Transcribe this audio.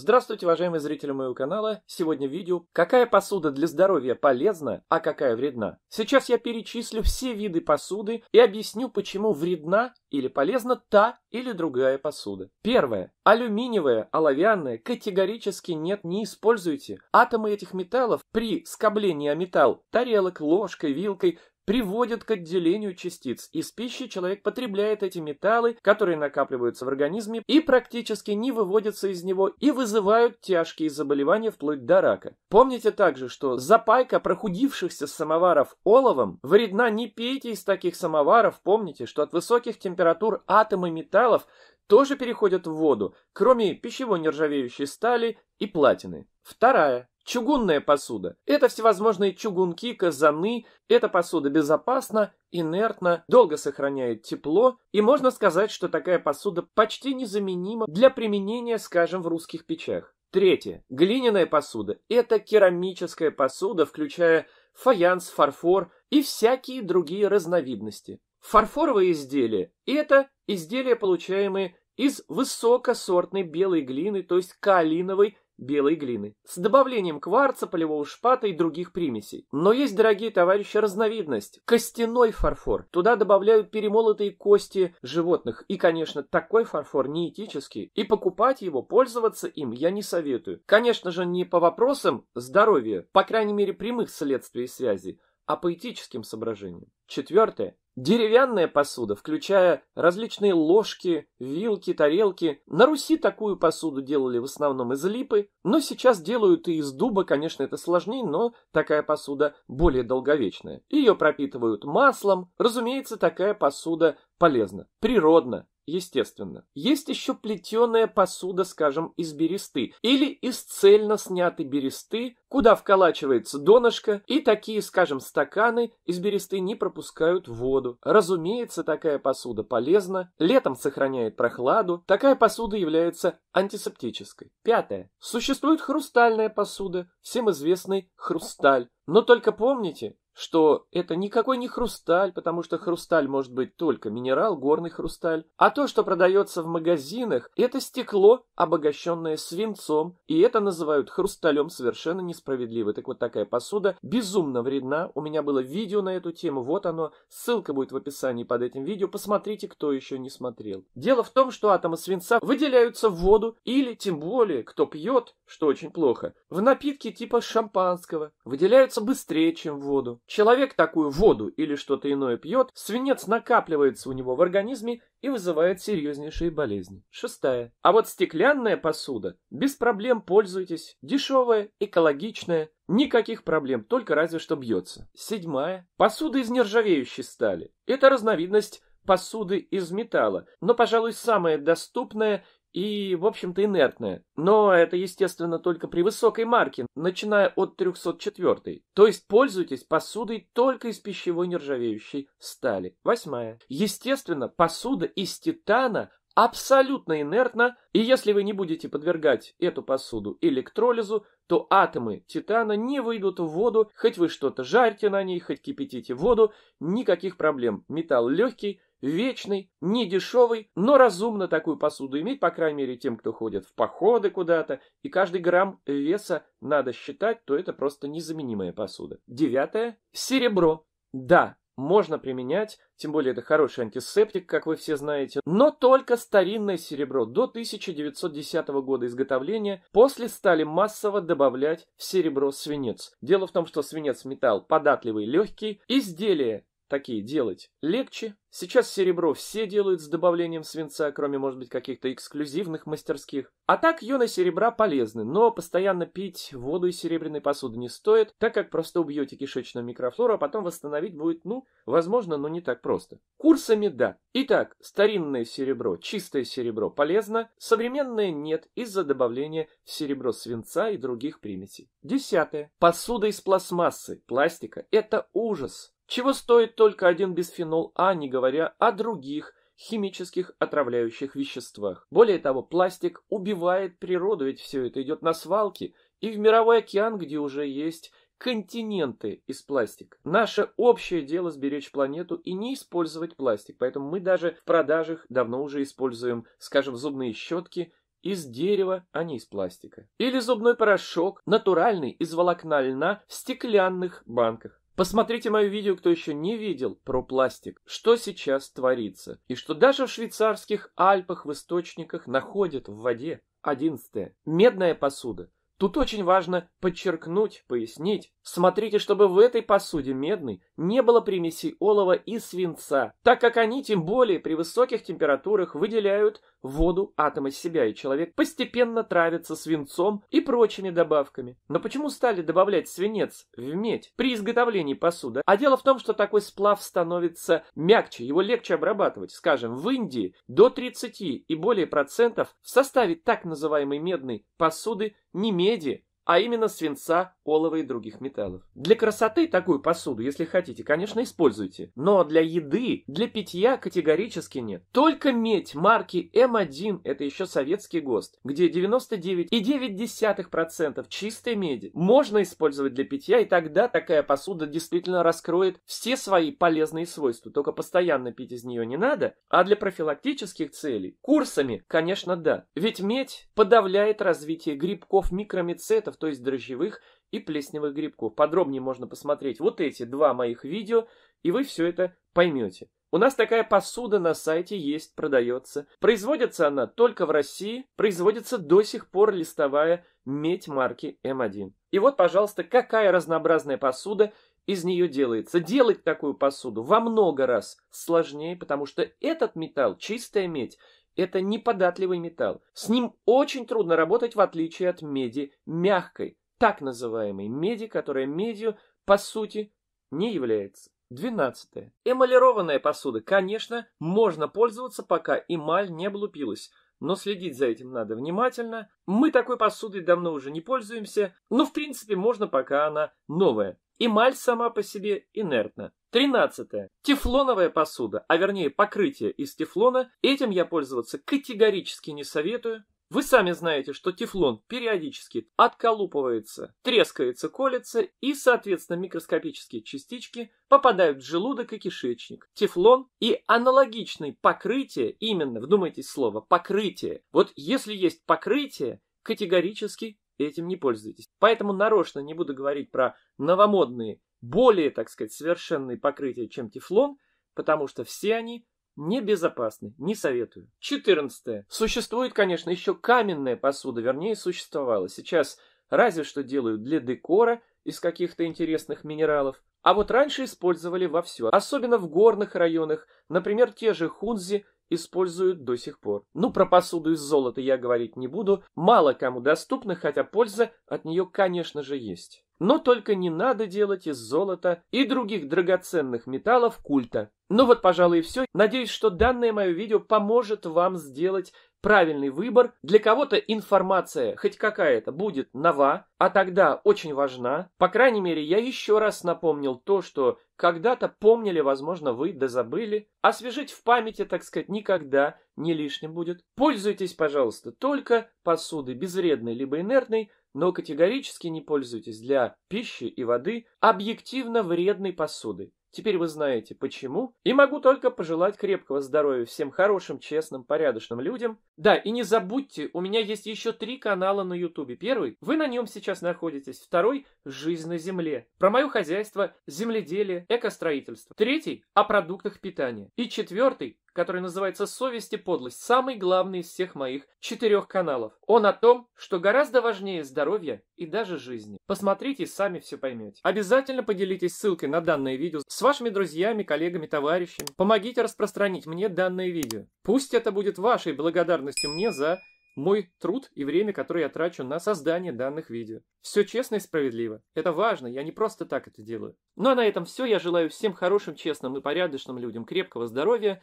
Здравствуйте, уважаемые зрители моего канала! Сегодня в видео «Какая посуда для здоровья полезна, а какая вредна?». Сейчас я перечислю все виды посуды и объясню, почему вредна или полезна та или другая посуда. Первое. Алюминиевая, оловянная категорически нет, не используйте. Атомы этих металлов при скоблении о металл тарелок, ложкой, вилкой приводят к отделению частиц. Из пищи человек потребляет эти металлы, которые накапливаются в организме и практически не выводятся из него и вызывают тяжкие заболевания вплоть до рака. Помните также, что запайка прохудившихся самоваров оловом вредна, не пейте из таких самоваров, помните, что от высоких температур атомы металлов тоже переходят в воду, кроме пищевой нержавеющей стали и платины. Вторая Чугунная посуда – это всевозможные чугунки, казаны. Эта посуда безопасна, инертна, долго сохраняет тепло, и можно сказать, что такая посуда почти незаменима для применения, скажем, в русских печах. Третье. Глиняная посуда – это керамическая посуда, включая фаянс, фарфор и всякие другие разновидности. Фарфоровые изделия – это изделия, получаемые из высокосортной белой глины, то есть калиновой белой глины с добавлением кварца, полевого шпата и других примесей. Но есть, дорогие товарищи, разновидность – костяной фарфор. Туда добавляют перемолотые кости животных. И, конечно, такой фарфор неэтический. И покупать его, пользоваться им я не советую. Конечно же, не по вопросам здоровья, по крайней мере, прямых следствий и связей, а поэтическим соображениям. Четвертое. Деревянная посуда, включая различные ложки, вилки, тарелки. На Руси такую посуду делали в основном из липы, но сейчас делают и из дуба, конечно, это сложнее, но такая посуда более долговечная. Ее пропитывают маслом. Разумеется, такая посуда полезна, природна, естественно. Есть еще плетеная посуда, скажем, из бересты или из цельно снятой бересты, куда вколачивается донышко, и такие, скажем, стаканы из бересты не пропускают воду. Разумеется, такая посуда полезна, летом сохраняет прохладу, такая посуда является антисептической. Пятое. Существует хрустальная посуда, всем известный хрусталь. Но только помните, что это никакой не хрусталь, потому что хрусталь может быть только минерал, горный хрусталь, а то, что продается в магазинах, это стекло, обогащенное свинцом, и это называют хрусталем совершенно несправедливо. Так вот такая посуда безумно вредна. У меня было видео на эту тему, вот оно, ссылка будет в описании под этим видео, посмотрите, кто еще не смотрел. Дело в том, что атомы свинца выделяются в воду или, тем более, кто пьет, что очень плохо, в напитки типа шампанского выделяются быстрее, чем в воду. Человек такую воду или что-то иное пьет, свинец накапливается у него в организме и вызывает серьезнейшие болезни. Шестая. А вот стеклянная посуда, без проблем пользуйтесь, дешевая, экологичная, никаких проблем, только разве что бьется. Седьмая. Посуда из нержавеющей стали. Это разновидность посуды из металла, но, пожалуй, самая доступная и, в общем-то, инертная. Но это, естественно, только при высокой марке, начиная от 304. То есть пользуйтесь посудой только из пищевой нержавеющей стали. Восьмая. Естественно, посуда из титана абсолютно инертна, и если вы не будете подвергать эту посуду электролизу, то атомы титана не выйдут в воду, хоть вы что-то жарьте на ней, хоть кипятите воду, никаких проблем. Металл легкий, вечный, не дешевый, но разумно такую посуду иметь, по крайней мере, тем, кто ходит в походы куда-то, и каждый грамм веса надо считать, то это просто незаменимая посуда. Девятое. Серебро. Да, можно применять, тем более это хороший антисептик, как вы все знаете, но только старинное серебро до 1910 года изготовления, после стали массово добавлять в серебро свинец. Дело в том, что свинец металл податливый, легкий, изделие такие делать легче. Сейчас серебро все делают с добавлением свинца, кроме, может быть, каких-то эксклюзивных мастерских. А так йоны серебра полезны, но постоянно пить воду из серебряной посуды не стоит, так как просто убьете кишечную микрофлору, а потом восстановить будет, ну, возможно, но не так просто. Курсами да. Итак, старинное серебро, чистое серебро полезно, современное нет из-за добавления в серебро свинца и других примесей. Десятое. Посуда из пластмассы, пластика – это ужас чего стоит только один бисфенол А, не говоря о других химических отравляющих веществах. Более того, пластик убивает природу, ведь все это идет на свалки и в мировой океан, где уже есть континенты из пластика. Наше общее дело сберечь планету и не использовать пластик, поэтому мы даже в продажах давно уже используем, скажем, зубные щетки из дерева, а не из пластика. Или зубной порошок, натуральный, из волокна льна, в стеклянных банках. Посмотрите мое видео, кто еще не видел, про пластик, что сейчас творится, и что даже в швейцарских Альпах в источниках находят в воде. 11. Медная посуда. Тут очень важно подчеркнуть, пояснить. Смотрите, чтобы в этой посуде медной не было примесей олова и свинца, так как они тем более при высоких температурах выделяют воду атом из себя, и человек постепенно травится свинцом и прочими добавками. Но почему стали добавлять свинец в медь при изготовлении посуды? А дело в том, что такой сплав становится мягче, его легче обрабатывать. Скажем, в Индии до 30 и более процентов в составе так называемой медной посуды ни меди, а именно свинца, олова и других металлов. Для красоты такую посуду, если хотите, конечно, используйте, но для еды, для питья категорически нет. Только медь марки М1, это еще советский ГОСТ, где 99,9% чистой меди можно использовать для питья, и тогда такая посуда действительно раскроет все свои полезные свойства, только постоянно пить из нее не надо, а для профилактических целей, курсами, конечно, да. Ведь медь подавляет развитие грибков микромицетов, то есть дрожжевых и плесневых грибков. Подробнее можно посмотреть вот эти два моих видео, и вы все это поймете. У нас такая посуда на сайте есть, продается. Производится она только в России, производится до сих пор листовая медь марки М1. И вот, пожалуйста, какая разнообразная посуда из нее делается. Делать такую посуду во много раз сложнее, потому что этот металл, чистая медь, это неподатливый металл. С ним очень трудно работать, в отличие от меди мягкой, так называемой меди, которая медью, по сути, не является. 12. Эмалированная посуда, конечно, можно пользоваться, пока эмаль не облупилась, но следить за этим надо внимательно. Мы такой посудой давно уже не пользуемся, но в принципе можно, пока она новая. Эмаль сама по себе инертна. Тринадцатое. Тефлоновая посуда, а вернее покрытие из тефлона, этим я пользоваться категорически не советую. Вы сами знаете, что тефлон периодически отколупывается, трескается, колется и, соответственно, микроскопические частички попадают в желудок и кишечник. Тефлон и аналогичные покрытия, именно, вдумайтесь слово, покрытие. Вот если есть покрытие, категорически этим не пользуетесь. Поэтому нарочно не буду говорить про новомодные, более, так сказать, совершенные покрытия, чем тефлон, потому что все они небезопасны, не советую. 14. Существует, конечно, еще каменная посуда, вернее, существовала. Сейчас разве что делают для декора из каких-то интересных минералов. А вот раньше использовали во все, особенно в горных районах, например, те же хунзи – используют до сих пор. Ну, про посуду из золота я говорить не буду, мало кому доступна, хотя польза от нее, конечно же, есть. Но только не надо делать из золота и других драгоценных металлов культа. Ну вот, пожалуй, и все. Надеюсь, что данное мое видео поможет вам сделать правильный выбор, для кого-то информация хоть какая-то будет нова, а тогда очень важна. По крайней мере, я еще раз напомнил то, что когда-то помнили, возможно, вы да забыли. Освежить в памяти, так сказать, никогда не лишним будет. Пользуйтесь, пожалуйста, только посудой безвредной либо инертной, но категорически не пользуйтесь для пищи и воды объективно вредной посудой. Теперь вы знаете, почему. И могу только пожелать крепкого здоровья всем хорошим, честным, порядочным людям. Да, и не забудьте, у меня есть еще три канала на ютубе. Первый, вы на нем сейчас находитесь. Второй, жизнь на земле. Про мое хозяйство, земледелие, экостроительство. Третий, о продуктах питания. И четвертый, который называется «Совесть и подлость», самый главный из всех моих четырех каналов. Он о том, что гораздо важнее здоровья и даже жизни. Посмотрите и сами все поймете. Обязательно поделитесь ссылкой на данное видео с вашими друзьями, коллегами, товарищами. Помогите распространить мне данное видео. Пусть это будет вашей благодарностью мне за мой труд и время, которое я трачу на создание данных видео. Все честно и справедливо. Это важно, я не просто так это делаю. Ну а на этом все. Я желаю всем хорошим, честным и порядочным людям крепкого здоровья,